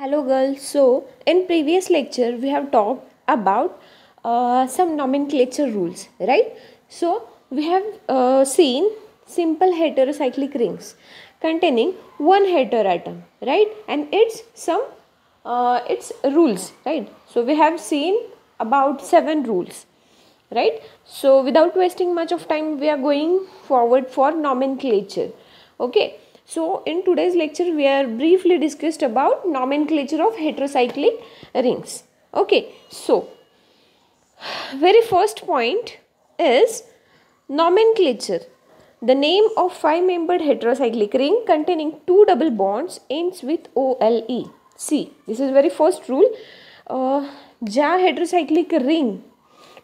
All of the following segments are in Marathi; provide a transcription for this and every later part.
Hello girls, so in previous lecture we have talked about uh, some nomenclature rules, right? So we have uh, seen simple heterocyclic rings containing one heteroatom, right? And its some uh, its rules, right? So we have seen about seven rules, right? So without wasting much of time we are going forward for nomenclature, okay? So in today's lecture we are briefly discussed about nomenclature of heterocyclic rings. Okay, so very first point is nomenclature. The name of five-membered heterocyclic ring containing two double bonds ends with OLE. See, this is very first rule. Uh, heterocyclic ring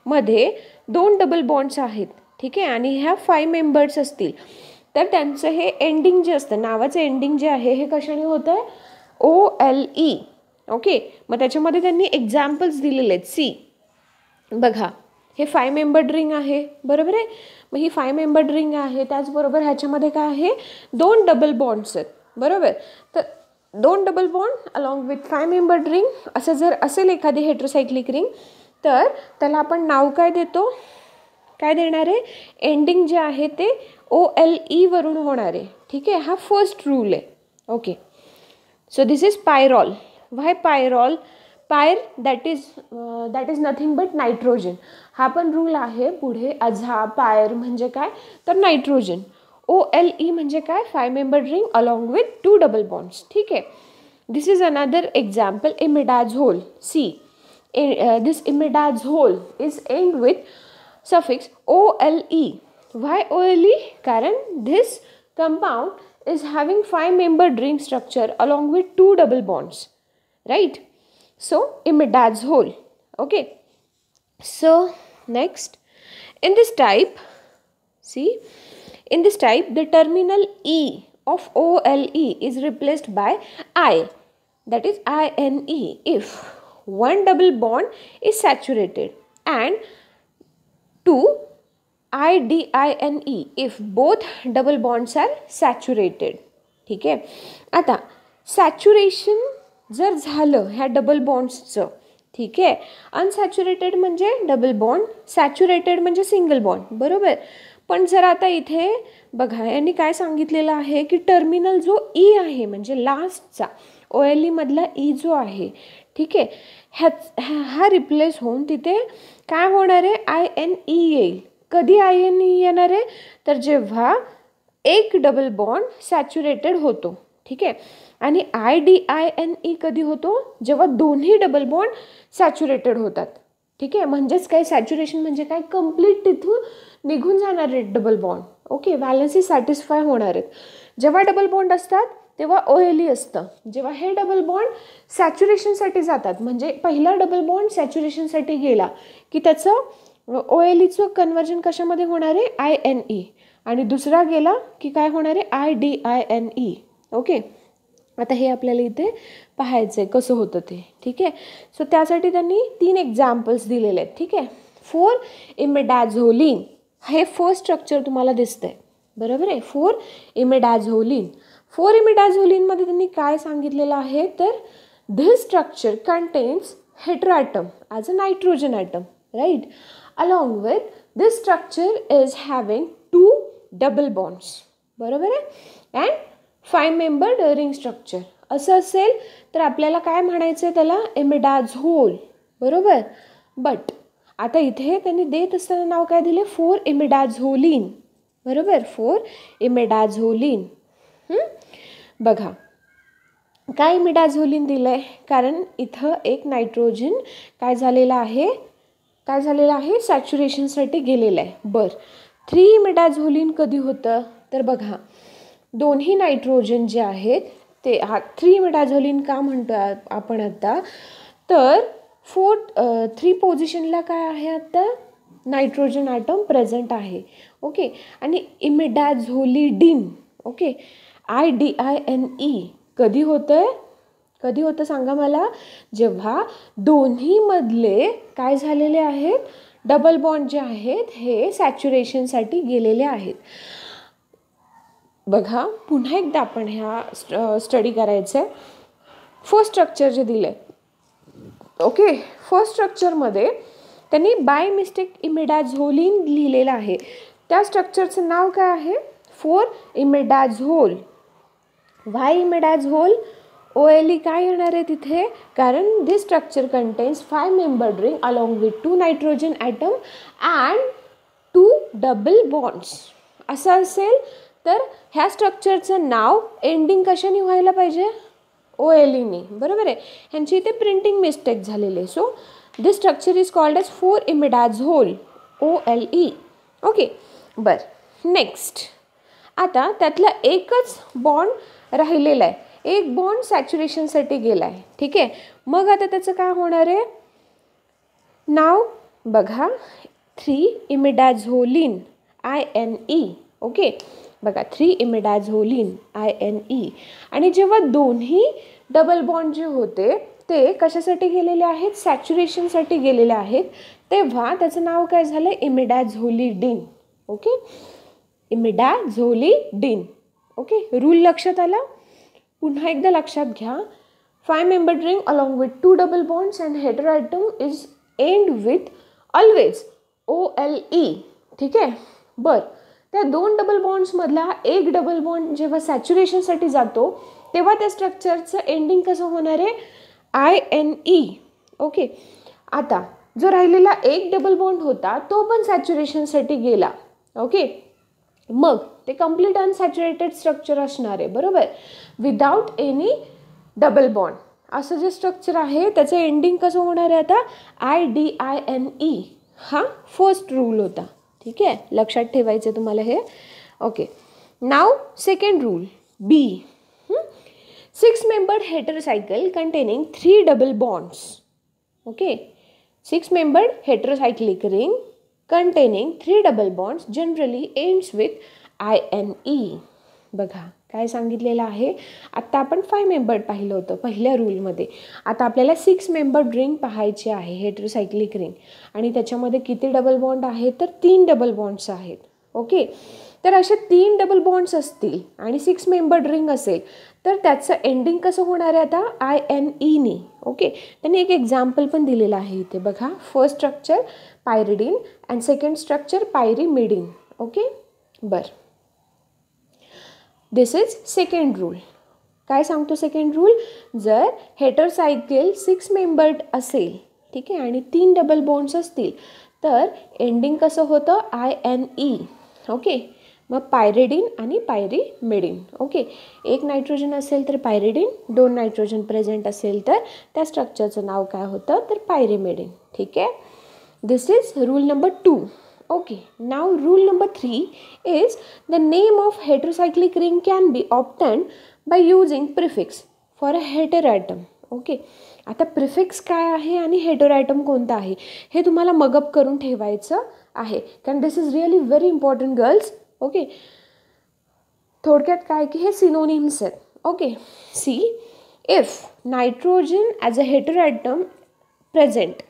madhe दोन double bonds आहेत ठीक आहे आणि have 5 members still. तर त्यांचं हे एंडिंग जे असतं नावाचं एंडिंग जे आहे हे कशाने होतं आहे ओ एल ई ओके मग त्याच्यामध्ये त्यांनी एक्झाम्पल्स दिलेले आहेत सी बघा हे फाय मेंबर्ड रिंग आहे बरोबर आहे मग ही फाय मेंबर्ड रिंग आहे त्याचबरोबर ह्याच्यामध्ये काय आहे दोन डबल बॉन्ड्स आहेत बरोबर तर दोन double bond along with five membered ring असं जर असेल एखादी हेट्रोसायक्लिक रिंग तर त्याला आपण नाव काय देतो काय देणार आहे एंडिंग जे आहे ते ओ एल ईवरून e होणार आहे ठीक आहे हा फर्स्ट रूल आहे okay so this is pyrrole why pyrrole pyr that is that is nothing but nitrogen हा पण रूल आहे पुढे अझा पायर म्हणजे काय तर नायट्रोजन ओ एल ई म्हणजे काय five member ring along with two double bonds ठीक आहे this is another example imidazole see this imidazole is end with suffix ole. Why ole? Karan, this compound is having five membered ring structure along with two double bonds, right? So imidazole. Okay. So next, in this type, see, in this type, the terminal e of OLE is replaced by I that is INE if one double bond is saturated and to D I N E if both double bonds are saturated ठीक आहे आता सॅच्युरेशन जर झालं ह्या डबल बॉन्ड्सचं ठीक आहे अनसॅच्युरेटेड म्हणजे डबल बॉन्ड सॅच्युरेटेड म्हणजे सिंगल बॉन्ड बरोबर पण जर आता इथे बघा यांनी काय सांगितलेलं आहे की टर्मिनल जो ई e आहे म्हणजे लास्टचा ओ एल ईमधला e ई e जो आहे ठीक आहे ह्याच ह्या हा रिप्लेस होऊन तिथे काय होणार आहे आय एन ई येईल कधी आय एन ई येणार आहे तर जेव्हा एक डबल बॉन्ड सॅच्युरेटेड होतो ठीक आहे आणि I D I N E कधी होतो जेव्हा दोन्ही डबल बॉन्ड सॅच्युरेटेड होतात ठीक आहे म्हणजेच काय सॅच्युरेशन म्हणजे काय कम्प्लीट तिथून निघून जाणार आहेत double bond okay valency satisfy होणार आहेत जेव्हा डबल बॉन्ड असतात तेव्हा ओएली असतं जेव्हा हे डबल बॉन्ड सॅच्युरेशनसाठी जातात म्हणजे पहिला डबल बॉन्ड सॅच्युरेशनसाठी गेला की त्याचं ओएलीचं कन्वर्जन कशामध्ये होणार आहे आय एन ई e. आणि दुसरा गेला की काय होणार आहे I D I N E e. Okay आता हे आपल्याला इथे पाहायचं आहे कसं होतं ते ठीक आहे सो त्यासाठी त्यांनी तीन एक्झाम्पल्स दिलेले आहेत ठीक आहे फोर इमेडॅझोलिन हे फर्स्ट स्ट्रक्चर तुम्हाला दिसतंय बरोबर आहे फोर इमेडॅझोलिन फोर इमिडाझोलिनमध्ये त्यांनी काय सांगितलेलं आहे तर this structure contains atom as a nitrogen atom right along with this structure is having two double bonds बरोबर आहे and five membered ring structure असं असेल तर आपल्याला काय म्हणायचं आहे त्याला इमिडाझोल बरोबर बट आता इथे त्यांनी देत असताना नाव काय दिले फोर इमिडाझोलिन बरोबर फोर इमिडाझोलिन बघा काय मिडाझोलिन दिलं आहे कारण इथं एक नायट्रोजन काय झालेलं आहे काय झालेलं आहे सॅच्युरेशनसाठी गेलेलं आहे बरं थ्री मिडाझोलिन कधी होतं तर बघा दोन्ही नायट्रोजन जे आहेत ते हा थ्री मिडाझोलिन का म्हणतो आपण आता तर फोर थ्री पोझिशनला काय आहे आता नायट्रोजन आयटम प्रेझेंट आहे ओके आणि imidazolidine okay I D I N E कधी होतं आहे कधी होतं सांगा मला जेव्हा दोन्हीमधले काय झालेले आहेत डबल बॉन्ड जे आहेत हे सॅच्युरेशनसाठी गेलेले आहेत बघा पुन्हा एकदा आपण ह्या स्टडी करायचं आहे फर्स्ट स्ट्रक्चर जे दिलं आहे ओके फर्स्ट स्ट्रक्चरमध्ये त्यांनी बाय मिस्टेक इमिडाझोलिन लिहिलेलं आहे त्या स्ट्रक्चरचं नाव काय आहे four imidazole why imidazole O L E काय येणार आहे तिथे कारण this structure contains five member ring along with two nitrogen atom and two double bonds असं असेल तर ह्या स्ट्रक्चरचं नाव एंडिंग कशाने व्हायला पाहिजे ओ एल ईने e बरोबर आहे ह्यांची इथे प्रिंटिंग मिस्टेक झालेली आहे so this structure is called as four imidazole O L E okay बरं नेक्स्ट आता त्यातला एकच बॉन्ड राहिलेला आहे एक बॉन्ड सॅच्युरेशनसाठी गेला आहे ठीक आहे मग आता त्याचं काय होणार आहे नाव बघा three imidazoline I N E e. Okay बघा three imidazoline I N E e. आणि जेव्हा दोन्ही डबल बॉन्ड जे होते ते कशासाठी गेलेले आहेत सॅच्युरेशनसाठी गेलेले आहेत तेव्हा त्याचं नाव काय झालं इमिडाझोलिडिन ओके इमिडा झोली डिन ओके रूल लक्षात आला पुन्हा एकदा लक्षात घ्या five member ring along with two double bonds and hetero atom is end with always O L E ठीक आहे बरं त्या दोन डबल बॉन्ड्समधला एक डबल बॉन्ड जेव्हा सॅच्युरेशनसाठी जातो तेव्हा त्या स्ट्रक्चरचं एंडिंग कसं होणार आहे आय एन ई ओके आता जो राहिलेला एक डबल बॉन्ड होता तो पण सॅच्युरेशनसाठी गेला ओके मग ते कम्प्लीट अनसॅच्युरेटेड स्ट्रक्चर असणार आहे बरोबर विदाऊट एनी डबल बॉन्ड असं जे स्ट्रक्चर आहे त्याचं एंडिंग कसं होणार आहे आता I D I N E हा फर्स्ट रूल होता ठीक आहे लक्षात ठेवायचं तुम्हाला हे ओके नाव second rule be six membered heterocycle containing three double bonds okay six membered cyclic ring containing three double bonds generally ends with I N E बघा काय सांगितलेलं आहे आत्ता आपण फाय मेंबर पाहिलं होतं पहिल्या रूलमध्ये आता आपल्याला सिक्स मेंबर रिंग पाहायची आहे हेट्रोसायक्लिक रिंग आणि त्याच्यामध्ये किती डबल बॉन्ड आहेत तर तीन डबल बॉन्ड्स आहेत ओके तर असे तीन डबल बॉन्ड्स असतील आणि सिक्स मेंबर रिंग असेल तर त्याचं एंडिंग कसं होणार आहे आता आय एन ईनी ओके त्यांनी एक एक्झाम्पल पण दिलेलं आहे इथे बघा first structure pyridine and second structure pyrimidine okay बर दिस इज सेकंड रूल काय सांगतो सेकंड रूल जर हेटरसायकल सिक्स मेंबर्ड असेल ठीक आहे आणि तीन डबल बॉन्ड्स असतील तर एंडिंग कसं होतं आय एन ई ओके मग पायरेडीन आणि पायरीमिडीन ओके एक नायट्रोजन असेल तर पायरेडीन दोन नायट्रोजन प्रेझेंट असेल तर त्या स्ट्रक्चरचं नाव काय होतं तर पायरीमेडिन ठीक आहे this is rule number two okay नाव rule number three is the name of heterocyclic ring can be obtained by using prefix for a atom okay आता प्रिफिक्स काय आहे आणि आयटम कोणता आहे हे तुम्हाला मगअप करून ठेवायचं आहे कारण this is really very important girls okay थोडक्यात काय की हे सिनोनिम्स आहेत okay see if nitrogen as a hetero atom present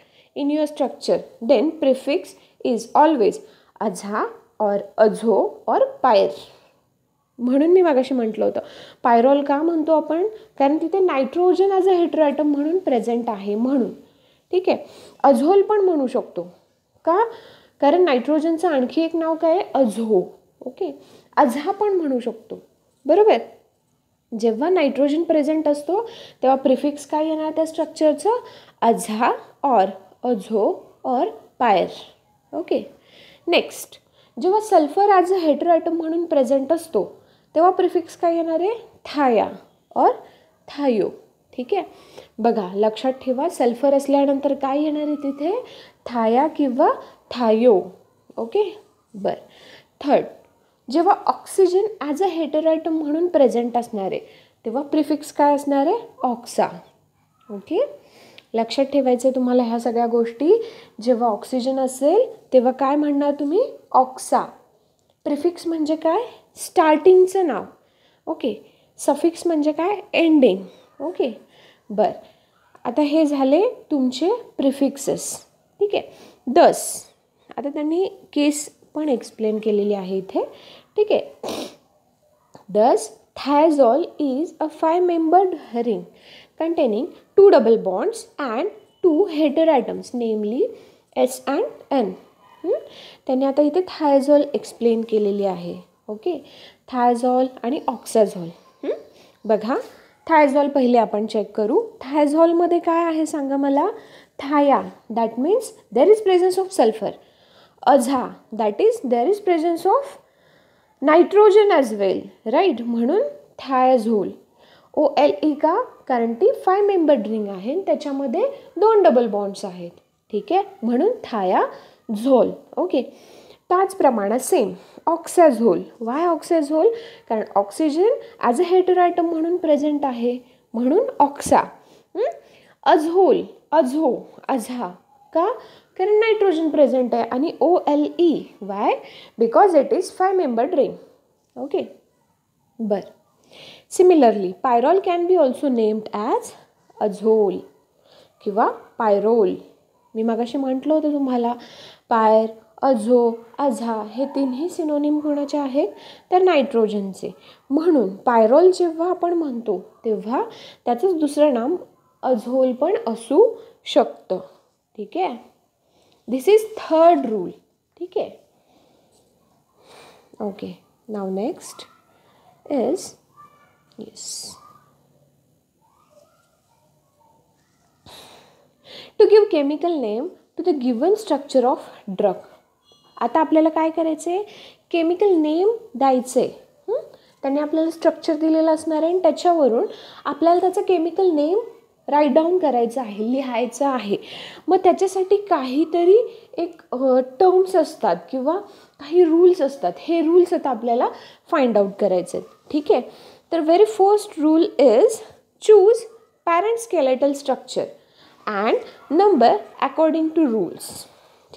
in your structure then prefix is always aza or azo और पायर म्हणून मी मागाशी म्हटलं होतं पायरॉल का म्हणतो आपण कारण तिथे nitrogen as a hetero item म्हणून प्रेझेंट आहे म्हणून ठीक आहे अझोल पण म्हणू शकतो का कारण नायट्रोजनचं आणखी एक नाव काय आहे अझो ओके अझा पण म्हणू शकतो बरोबर जेव्हा नायट्रोजन प्रेझेंट असतो तेव्हा प्रिफिक्स काय येणार त्या स्ट्रक्चरचं aza or azo or pyr okay next जेव्हा सल्फर ॲज अ आयटम म्हणून प्रेझेंट असतो तेव्हा प्रिफिक्स काय येणार आहे थाया और थायो ठीक आहे बघा लक्षात ठेवा सल्फर असल्यानंतर काय येणार आहे तिथे थाया किंवा थायो ओके बरं थर्ड जेव्हा ऑक्सिजन ॲज अ हेटरायटम म्हणून प्रेझेंट असणार आहे तेव्हा प्रिफिक्स काय असणार आहे ऑक्सा ओके लक्षात ठेवायचं आहे तुम्हाला ह्या सगळ्या गोष्टी जेव्हा ऑक्सिजन असेल तेव्हा काय म्हणणार तुम्ही ऑक्सा प्रिफिक्स म्हणजे काय स्टार्टिंगचं नाव ओके सफिक्स म्हणजे काय एंडिंग ओके बरं आता हे झाले तुमचे प्रिफिक्सेस ठीक आहे दस आता त्यांनी केस पण एक्सप्लेन केलेली आहे इथे ठीक आहे this thiazole is a five membered ring containing two double bonds and two hetero atoms namely S and N त्यांनी आता इथे थायझॉल एक्सप्लेन केलेली आहे ओके थायझॉल आणि ऑक्साझॉल बघा थायझॉल पहिले आपण चेक करू थायझॉलमध्ये काय आहे सांगा मला thia that means there is presence of sulphur aza that is there is presence of nitrogen as well right म्हणून थायझोल ओ एल ई का कारण ती फाय मेंबर ड्रिंग आहे त्याच्यामध्ये दोन डबल बॉन्ड्स आहेत ठीक आहे म्हणून थाया झोल ओके त्याचप्रमाणे सेम ऑक्सॅझोल वाय ऑक्सॅझोल कारण ऑक्सिजन ॲज अ आयटम म्हणून प्रेझेंट आहे म्हणून ऑक्सा अझोल अझो अझा का कारण नायट्रोजन प्रेझेंट आहे आणि O L E why because it is five member ring okay बरं similarly pyrrole can be also named as azole किंवा पायरोल मी मागाशी म्हटलं होतं तुम्हाला पायर अझो अझा हे तिन्ही सिनोनिम कोणाचे आहेत तर नायट्रोजनचे म्हणून पायरोल जेव्हा आपण म्हणतो तेव्हा त्याचंच दुसरं नाम अझोल पण असू शकतं ठीक आहे धिस इज थर्ड रूल ठीक आहे ओके नाव next is yes to give chemical name to the given structure of drug आता आपल्याला काय करायचं आहे केमिकल नेम द्यायचं त्यांनी आपल्याला स्ट्रक्चर दिलेलं असणार आहे आणि त्याच्यावरून आपल्याला त्याचं केमिकल नेम राईट डाऊन करायचं आहे लिहायचं आहे मग त्याच्यासाठी काहीतरी एक टर्म्स असतात किंवा काही रूल्स असतात हे रूल्स आता आपल्याला फाइंड आउट करायचे आहेत ठीक आहे तर very first rule is choose parents skeletal structure and number according to rules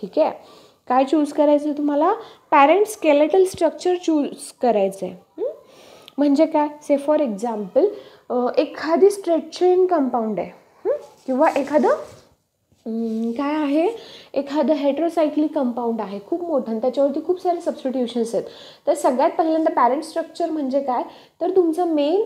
ठीक आहे काय चूज करायचं तुम्हाला पॅरेंट्स स्केलेटल स्ट्रक्चर चूज करायचं आहे म्हणजे काय से फॉर एक्झाम्पल एखादी स्ट्रेचिंग कंपाऊंड आहे किंवा एखादं काय आहे एखादं हेट्रोसायक्लिक कंपाऊंड आहे खूप मोठं आणि त्याच्यावरती खूप सारे सबस्टिट्युशन्स आहेत तर सगळ्यात पहिल्यांदा पॅरेंट स्ट्रक्चर म्हणजे काय तर तुमचं मेन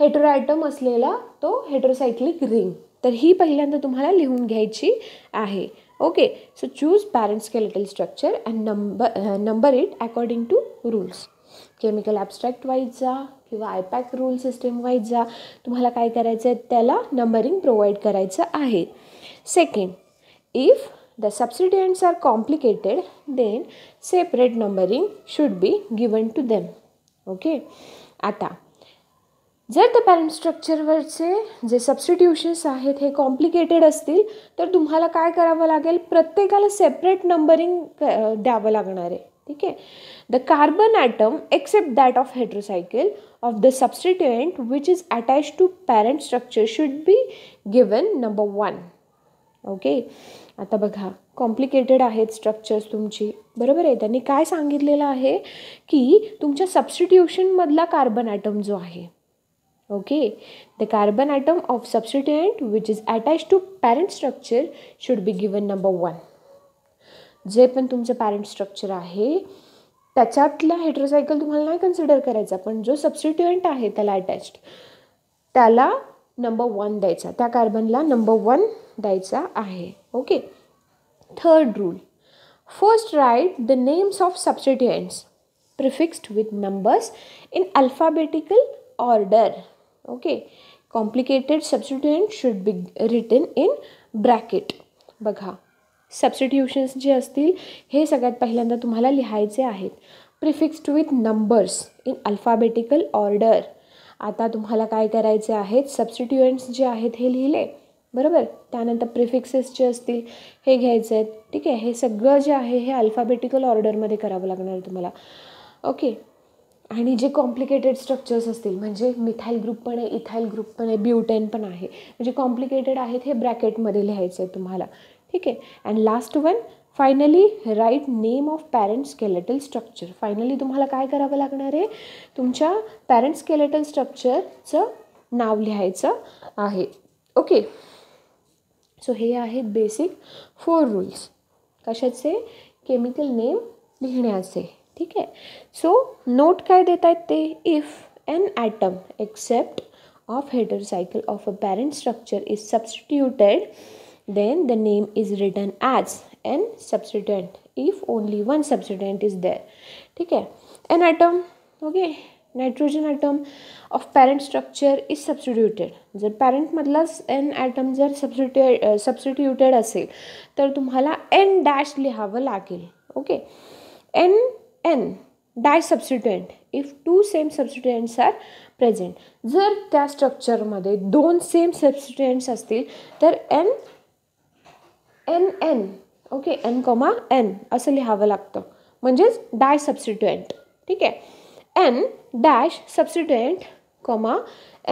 हेट्रोआयटम असलेला तो हेट्रोसायक्लिक रिंग तर ही पहिल्यांदा तुम्हाला लिहून घ्यायची आहे okay so choose parent skeletal structure and number number it according to rules chemical abstract wise जा किंवा आयपॅक रूल सिस्टीम वाईज जा तुम्हाला काय करायचं आहे त्याला नंबरिंग प्रोव्हाइड करायचं आहे second if the substituents are complicated then separate numbering should be given to them okay आता जर त्या पॅरेंट स्ट्रक्चरवरचे जे सबस्टिट्युशन्स आहेत हे कॉम्प्लिकेटेड असतील तर तुम्हाला काय करावं लागेल प्रत्येकाला सेपरेट नंबरिंग द्यावं लागणार आहे ठीक आहे the carbon atom except that of heterocycle of the substituent which is attach to parent structure should be given number one okay आता बघा कॉम्प्लिकेटेड आहेत स्ट्रक्चर्स तुमची बरोबर आहे त्यांनी काय सांगितलेलं आहे की तुमच्या सबस्टिट्युशनमधला कार्बन ॲटम जो आहे okay the carbon atom of substituent which is attach to parent structure should be given number one जे पण तुमचं पॅरेंट स्ट्रक्चर आहे त्याच्यातला हेट्रोसायकल तुम्हाला नाही कन्सिडर करायचा पण जो सबस्टिट्युएंट आहे त्याला अटॅच्ड त्याला नंबर वन द्यायचा त्या कार्बनला नंबर वन द्यायचा आहे okay third rule first write the names of substituents prefixed with numbers in alphabetical order okay complicated substituent should be written in bracket बघा सबस्टिट्यूशन्स जे असतील हे सगळ्यात पहिल्यांदा तुम्हाला लिहायचे आहेत prefixed with numbers in alphabetical order आता तुम्हाला काय करायचे आहेत सबस्टिट्युएंट्स जे आहेत हे लिहिले बरोबर त्यानंतर प्रिफिक्सेस जे असतील हे घ्यायचे आहेत ठीक आहे हे सगळं जे आहे हे अल्फाबेटिकल ऑर्डरमध्ये करावं लागणार तुम्हाला ओके आणि जे कॉम्प्लिकेटेड स्ट्रक्चर्स असतील म्हणजे मिथाईल ग्रुप पण आहे इथाईल ग्रुप पण आहे ब्युटेन पण आहे म्हणजे कॉम्प्लिकेटेड आहेत हे ब्रॅकेटमध्ये लिहायचं आहे तुम्हाला ठीक आहे and last one finally write name of parent skeletal structure finally तुम्हाला काय करावं लागणार आहे तुमच्या पॅरेंट स्केलेटल स्ट्रक्चरचं नाव लिहायचं आहे ओके सो हे आहेत बेसिक फोर रूल्स कशाचे केमिकल नेम लिहिण्याचे ठीक आहे सो नोट काय देत आहेत ते if N atom except of hetero cycle of a parent structure is substituted then the name is written as an substituent if only one substituent is there theek hai an atom okay nitrogen atom of parent structure is substituted jab parent मधलाच n atom jar substituted uh, substituted असेल तर तुम्हाला n dash लिहावं lagel okay n n dash substituent if two same substituents are present जर त्या स्ट्रक्चरमध्ये दोन सेम सबस्टिट्युएंट्स असतील तर N N N okay N comma N असं लिहावं लागतं म्हणजेच डॅश सबस्टिट्युएंट ठीक आहे N dash substituent comma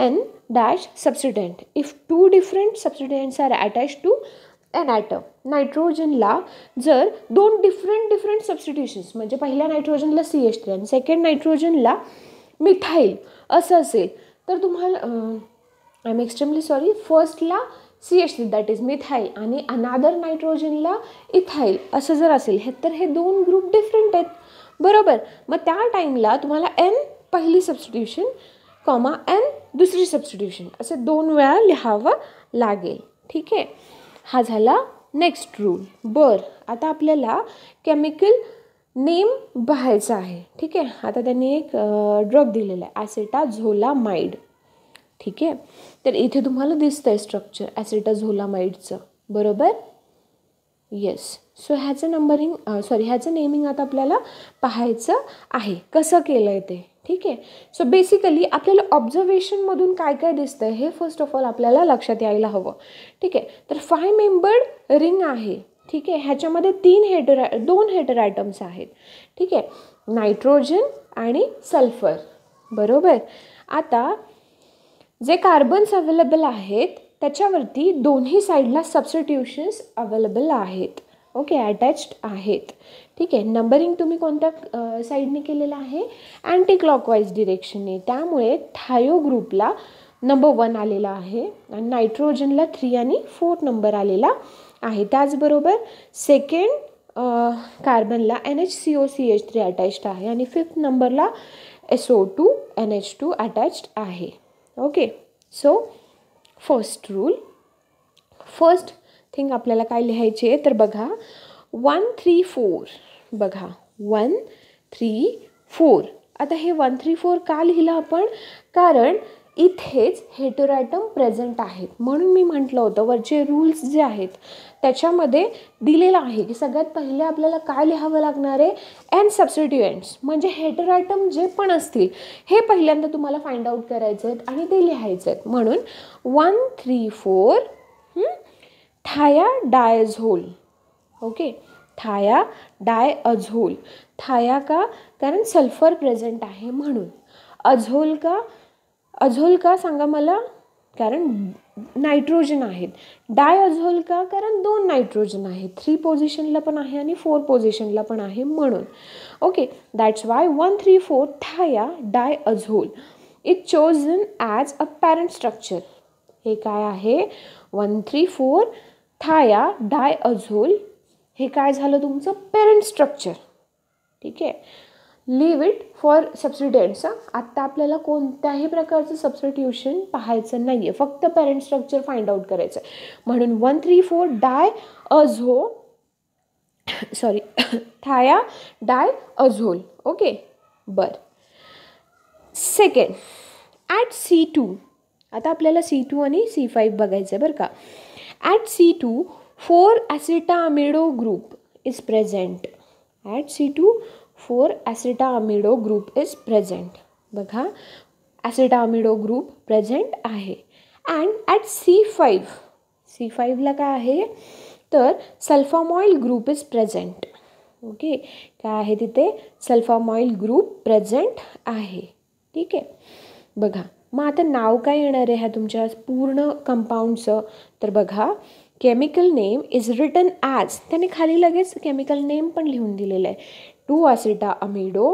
N dash substituent if two different substituents are attach to N atom नायट्रोजनला जर दोन डिफरंट डिफरंट सबस्टिट्युशन्स म्हणजे पहिल्या नायट्रोजनला सी एच थ्री आणि सेकंड नायट्रोजनला मिथाईल असं असेल तर तुम्हाला आय एम एक्स्ट्रीमली सॉरी फर्स्टला C H three that is methyl आणि अनादर नायट्रोजनला इथाईल असं जर असेल हे तर हे दोन ग्रुप डिफरंट आहेत बरोबर मग त्या टाईमला तुम्हाला एन पहिली सबस्टिट्यूशन कॉमा एन दुसरी सबस्टिट्यूशन असे दोन वेळा लिहावं लागेल ठीक आहे हा झाला नेक्स्ट रूल बर आता आपल्याला केमिकल नेम बहायचा आहे ठीक आहे आता त्यांनी एक ड्रग दिलेला आहे ॲसेटा झोला माइड ठीक आहे तर इथे तुम्हाला दिसतं आहे स्ट्रक्चर ॲसिटाझोलामाइडचं बरोबर येस सो ह्याचं नंबरिंग सॉरी ह्याचं नेमिंग आता आपल्याला पाहायचं आहे कसं केलं आहे ते ठीक आहे सो बेसिकली आपल्याला ऑब्झर्वेशनमधून काय काय दिसतं हे फर्स्ट ऑफ ऑल आपल्याला लक्षात यायला हवं ठीक आहे तर फाय मेंबर्ड रिंग आहे ठीक आहे ह्याच्यामध्ये तीन हेटर दोन हेटर आयटम्स आहेत ठीक आहे नायट्रोजन आणि सल्फर बरोबर आता जे कार्बन्स अवेलेबल आहेत त्याच्यावरती दोन्ही साईडला सबस्टिट्यूशन्स अवेलेबल आहेत ओके अटॅच्ड आहेत ठीक आहे नंबरिंग तुम्ही कोणत्या साईडने केलेलं आहे अँटी क्लॉकवाईज डिरेक्शनने त्यामुळे थायो ग्रुपला नंबर वन आलेला आहे आणि नायट्रोजनला थ्री आणि फोर नंबर आलेला आहे त्याचबरोबर सेकंड कार्बनला N H C O C H three attach आहे आणि फिफ्थ नंबरला S O two N H two attach आहे okay so first rule first thing आपल्याला काय लिहायचे आहे तर बघा वन थ्री फोर बघा वन थ्री फोर आता हे वन थ्री फोर का लिहिलं आपण कारण इथेच आयटम प्रेझेंट आहेत म्हणून मी म्हटलं होतं वरचे रूल्स जे आहेत त्याच्यामध्ये दिलेलं आहे की सगळ्यात पहिले आपल्याला काय लिहावं लागणार आहे अँड सबस्टिट्युएंट्स म्हणजे हेटर आयटम जे पण असतील हे पहिल्यांदा तुम्हाला फाइंड आउट करायचे आहेत आणि ते लिहायचे आहेत म्हणून वन थ्री फोर थाया डायझोल ओके थाया डाय अझोल थाया का कारण सल्फर प्रेझेंट आहे म्हणून अझोल का अझोल का सांगा मला कारण नायट्रोजन आहेत डाय अझोल का कारण दोन नायट्रोजन आहेत थ्री पोझिशनला पण आहे आणि फोर पोझिशनला पण आहे म्हणून okay that's why one three four thiadiazole it chosen as a parent structure हे काय आहे वन थ्री फोर थाया डाय अझोल हे काय झालं तुमचं पेरेंट स्ट्रक्चर ठीक आहे लीव इट फॉर सबस्टिट्युएंट्स आत्ता आपल्याला कोणत्याही प्रकारचं सब्स्टिट्यूशन पाहायचं नाही आहे फक्त पेरेंट स्ट्रक्चर फाइंड आउट करायचं आहे म्हणून one three four diazo sorry thiadiazole okay बर सेकंड ॲट सी टू आता आपल्याला सी टू आणि सी फाईव्ह बघायचं आहे बरं का at C two four acetamido group is present at C two four amido group is present बघा अमिडो ग्रुप प्रेझेंट आहे अँड ॲट सी फाईव्ह सी फाईव्हला काय आहे तर sulfamoyl group is present okay काय आहे तिथे सल्फामॉईल ग्रुप प्रेझेंट आहे ठीक आहे बघा मग आता नाव काय येणार आहे ह्या तुमच्या पूर्ण कंपाऊंडचं तर बघा chemical name is written as त्याने खाली लगेच केमिकल नेम पण लिहून दिलेलं आहे टू ॲसिटा अमिडो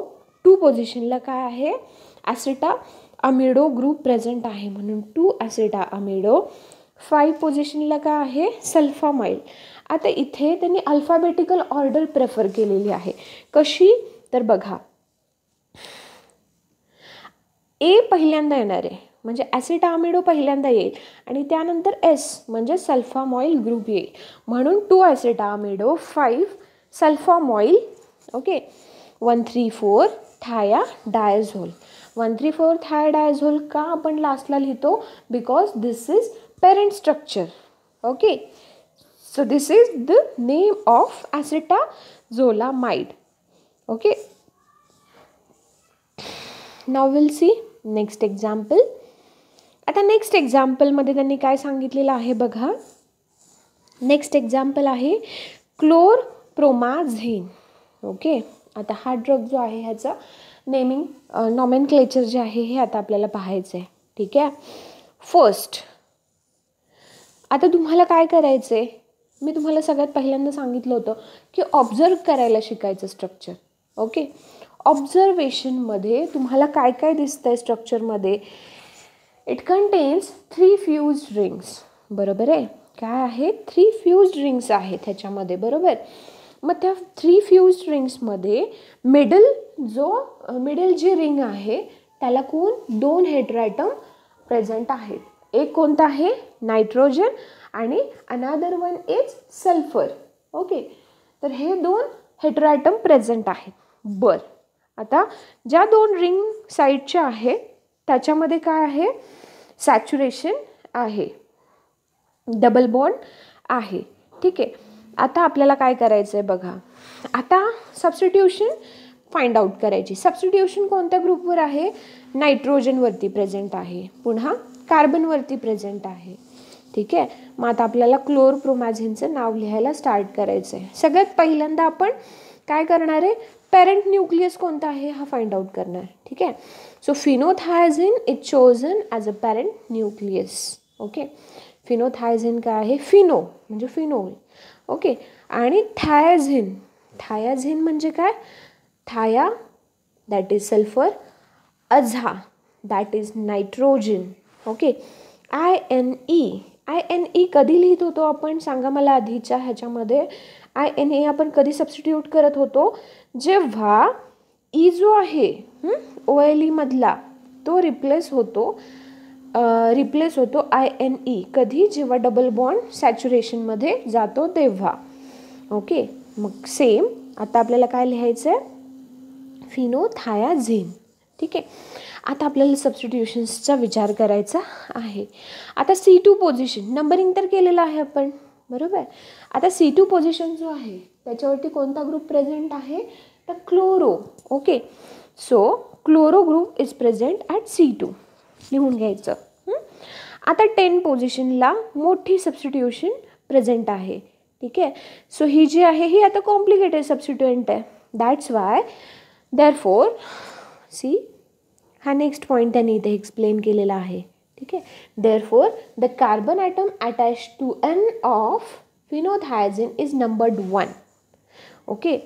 टू पोझिशनला काय आहे ॲसिटा अमिडो ग्रुप प्रेझेंट आहे म्हणून टू ॲसिटा अमिडो फाईव्ह पोझिशनला काय आहे सल्फामाईल आता इथे त्यांनी अल्फाबेटिकल ऑर्डर प्रेफर केलेली आहे कशी तर बघा ए पहिल्यांदा येणार आहे म्हणजे ॲसिटा अमेडो पहिल्यांदा येईल आणि त्यानंतर एस म्हणजे सल्फामॉईल ग्रुप येईल म्हणून two acetamido five sulfamoyl okay one three four thiadiazole one three four diazole का आपण लास्टला लिहितो because this is parent structure okay so this is the name of acetazolamide okay now will see next example आता नेक्स्ट एक्झाम्पलमध्ये त्यांनी काय सांगितलेलं आहे बघा नेक्स्ट एक्झाम्पल आहे क्लोर प्रोमाझेन ओके आता हा ड्रग जो आहे ह्याचा नेमिंग नॉमेन क्लेचर जे आहे हे आता आपल्याला पाहायचं आहे ठीक आहे फर्स्ट आता तुम्हाला काय करायचं आहे मी तुम्हाला सगळ्यात पहिल्यांदा सांगितलं होतं की ऑब्झर्व करायला शिकायचं स्ट्रक्चर ओके ऑब्झर्वेशनमध्ये तुम्हाला काय काय दिसतंय स्ट्रक्चरमध्ये it contains three fuse rings बरोबर आहे काय आहे थ्री फ्यूज रिंग्स आहेत ह्याच्यामध्ये बरोबर मग त्या थ्री फ्यूज रिंग्समध्ये मिडल जो मिडल जी रिंग आहे त्याला कोण दोन हेड्रायटम प्रेझेंट आहेत एक कोणता आहे नायट्रोजन आणि another one is sulphur okay तर हे दोन आयटम प्रेझेंट आहेत बर आता ज्या दोन रिंग साईडच्या आहेत त्याच्यामध्ये काय आहे सॅच्युरेशन आहे डबल बॉन्ड आहे ठीक आहे आता आपल्याला काय करायचं आहे बघा आता सबस्टिट्यूशन फाइंड आउट करायची सबस्टिट्यूशन कोणत्या ग्रुपवर आहे नायट्रोजनवरती प्रेझेंट आहे पुन्हा कार्बनवरती प्रेझेंट आहे ठीक आहे मग आता आपल्याला क्लोर प्रोमॅझिनचं नाव लिहायला स्टार्ट करायचं आहे सगळ्यात पहिल्यांदा आपण काय करणार आहे पॅरेंट न्यूक्लियस कोणता आहे हा फाइंड आउट करणार ठीक आहे so phenothiazine is chosen as a parent nucleus okay phenothiazine काय आहे फिनो म्हणजे फिनो ओके आणि थायाझिन थायाझिन म्हणजे काय thia that is sulphur aza that is nitrogen okay I N E I N E कधी लिहित होतो आपण सांगा मला आधीच्या ह्याच्यामध्ये आय एन ए आपण कधी सबस्टिट्यूट करत होतो जेव्हा ई जो आहे ओ एल e तो रिप्लेस होतो रिप्लेस होतो आय एन ई कधी जेव्हा डबल बॉन्ड सॅच्युरेशनमध्ये जातो तेव्हा ओके मग सेम आता आपल्याला काय लिहायचं आहे फिनोथायाझिन ठीक आहे आता आपल्याला सबस्टिट्युशन्सचा विचार करायचा आहे आता सी टू पोझिशन नंबरिंग तर केलेलं आहे आपण बरोबर आता सी टू पोझिशन जो आहे त्याच्यावरती कोणता ग्रुप प्रेझेंट आहे तर chloro okay so chloro group is present at C two लिहून घ्यायचं आता टेन पोझिशनला मोठी सबस्टिट्युशन प्रेझेंट आहे ठीक आहे सो ही जी आहे ही आता कॉम्प्लिकेटेड सबस्टिट्युएंट आहे that's why therefore C हा नेक्स्ट पॉईंट त्यांनी इथे एक्सप्लेन केलेला आहे ठीक आहे therefore the carbon atom attach to N of phenothiazine is numbered one okay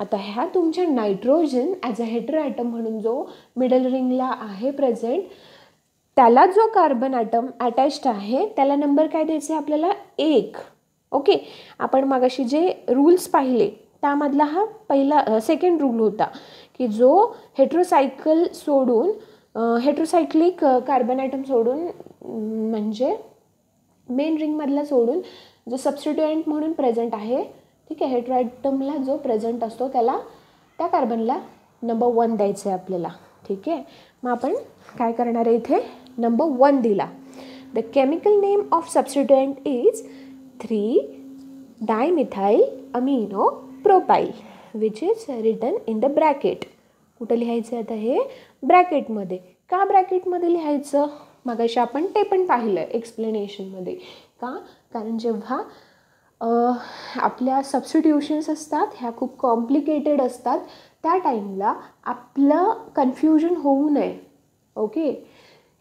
आता ह्या तुमच्या nitrogen as a hetero item म्हणून जो मिडल रिंगला आहे प्रेझेंट त्याला जो कार्बन ॲटम अटॅच्ड आहे त्याला नंबर काय द्यायचा आहे आपल्याला एक ओके आपण मागाशी जे रूल्स पाहिले त्यामधला हा पहिला सेकंड रूल होता की जो हेट्रोसायकल सोडून हेट्रोसायक्लिक कार्बन आयटम सोडून म्हणजे मेन रिंगमधला सोडून जो सबस्टिट्युएंट म्हणून प्रेझेंट आहे ठीक आहे आयटमला जो प्रेझेंट असतो त्याला त्या कार्बनला नंबर वन द्यायचं आहे आपल्याला ठीक आहे मग आपण काय करणार आहे इथे नंबर वन दिला the chemical name of substituent is three dimethyl amino propyl which is written in the bracket कुठं लिहायचं आता हे ब्रॅकेटमध्ये का ब्रॅकेटमध्ये लिहायचं मगाशी आपण ते पण पाहिलं एक्सप्लेनेशनमध्ये का कारण जेव्हा आपल्या सबस्टिट्युशन्स असतात ह्या खूप कॉम्प्लिकेटेड असतात त्या टाईमला आपलं कन्फ्युजन होऊ नये ओके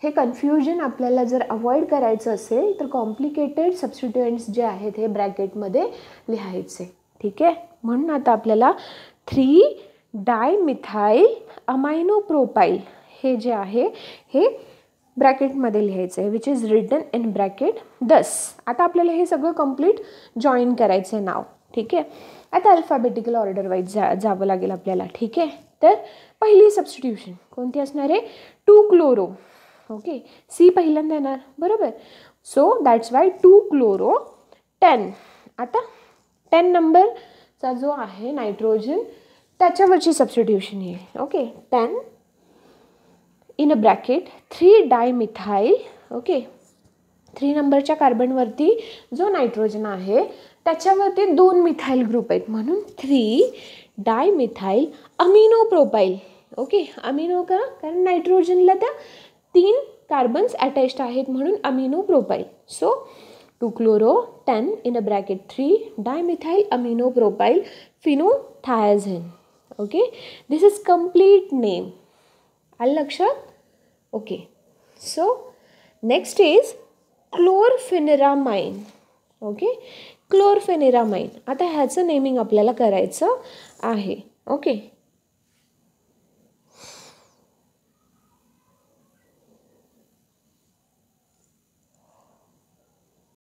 हे कन्फ्युजन आपल्याला जर अवॉइड करायचं असेल तर कॉम्प्लिकेटेड सबस्टिट्युएंट्स जे आहेत हे ब्रॅकेटमध्ये लिहायचे ठीक आहे म्हणून आता आपल्याला थ्री डायमिथाईल अमायनो प्रोपाईल हे जे आहे हे ब्रॅकेटमध्ये लिहायचं आहे which is written in bracket thus आता आपल्याला हे सगळं कम्प्लीट जॉईन करायचं आहे नाव ठीक आहे आता अल्फाबेटिकल ऑर्डर वाईज जा जावं लागेल आपल्याला ठीक आहे तर पहिली सबस्टिट्यूशन कोणती असणार आहे टू क्लोरो ओके सी पहिल्यांदा येणार बरोबर so that's why two chloro ten आता टेन नंबरचा जो आहे नायट्रोजन त्याच्यावरची सब्स्टिट्यूशन येईल okay ten in a bracket three dimethyl okay three नंबरच्या कार्बनवरती जो नायट्रोजन आहे त्याच्यावरती दोन मिथाईल ग्रुप आहेत म्हणून three dimethyl amino propyl okay amino का कारण नायट्रोजनला त्या तीन कार्बन्स अटॅच्ड आहेत म्हणून amino propyl so two chloro ten in a bracket three dimethyl amino propyl phenothiazine okay this is complete name आलं लक्षात okay so next is chlorpheniramine okay chlorpheniramine आता ह्याचं नेमिंग आपल्याला करायचं आहे ओके